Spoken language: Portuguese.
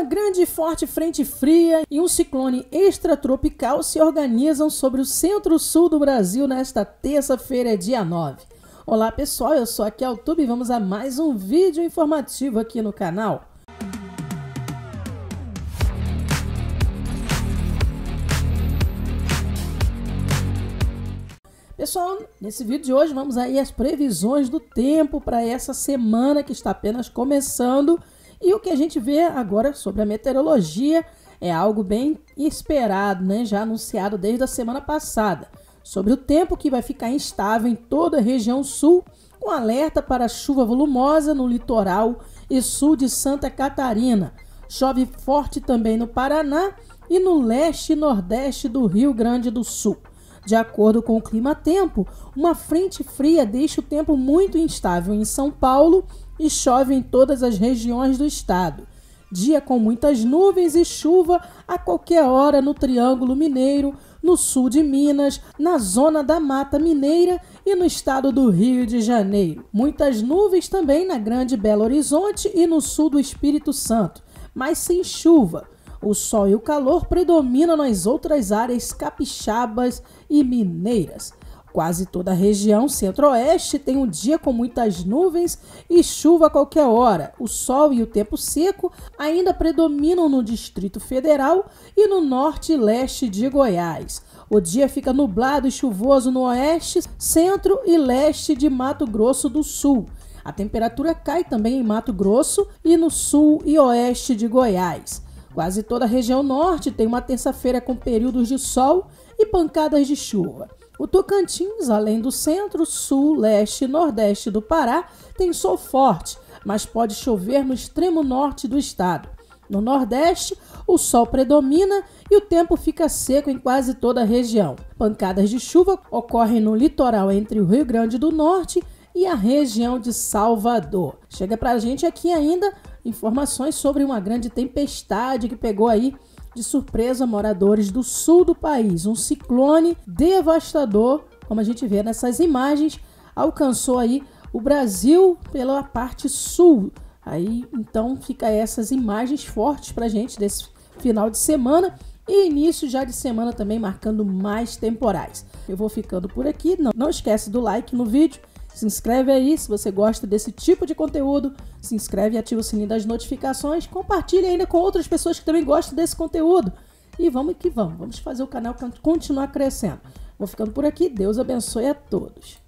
Uma grande e forte frente fria e um ciclone extratropical se organizam sobre o centro-sul do Brasil nesta terça-feira, dia 9. Olá pessoal, eu sou aqui ao YouTube. e vamos a mais um vídeo informativo aqui no canal. Pessoal, nesse vídeo de hoje vamos aí às previsões do tempo para essa semana que está apenas começando e o que a gente vê agora sobre a meteorologia é algo bem esperado, né? já anunciado desde a semana passada, sobre o tempo que vai ficar instável em toda a região sul, com alerta para chuva volumosa no litoral e sul de Santa Catarina. Chove forte também no Paraná e no leste e nordeste do Rio Grande do Sul. De acordo com o clima-tempo, uma frente fria deixa o tempo muito instável em São Paulo e chove em todas as regiões do estado. Dia com muitas nuvens e chuva a qualquer hora no Triângulo Mineiro, no sul de Minas, na zona da Mata Mineira e no estado do Rio de Janeiro. Muitas nuvens também na Grande Belo Horizonte e no sul do Espírito Santo, mas sem chuva. O sol e o calor predominam nas outras áreas capixabas e mineiras. Quase toda a região centro-oeste tem um dia com muitas nuvens e chuva a qualquer hora. O sol e o tempo seco ainda predominam no Distrito Federal e no norte e leste de Goiás. O dia fica nublado e chuvoso no oeste, centro e leste de Mato Grosso do Sul. A temperatura cai também em Mato Grosso e no sul e oeste de Goiás. Quase toda a região norte tem uma terça-feira com períodos de sol e pancadas de chuva. O Tocantins, além do centro, sul, leste e nordeste do Pará, tem sol forte, mas pode chover no extremo norte do estado. No Nordeste, o sol predomina e o tempo fica seco em quase toda a região. Pancadas de chuva ocorrem no litoral entre o Rio Grande do Norte e a região de Salvador. Chega para a gente aqui ainda informações sobre uma grande tempestade que pegou aí de surpresa moradores do sul do país. Um ciclone devastador, como a gente vê nessas imagens, alcançou aí o Brasil pela parte sul. Aí então fica essas imagens fortes para gente desse final de semana e início já de semana também marcando mais temporais. Eu vou ficando por aqui. Não, não esquece do like no vídeo se inscreve aí se você gosta desse tipo de conteúdo. Se inscreve e ativa o sininho das notificações. Compartilhe ainda com outras pessoas que também gostam desse conteúdo. E vamos que vamos. Vamos fazer o canal continuar crescendo. Vou ficando por aqui. Deus abençoe a todos.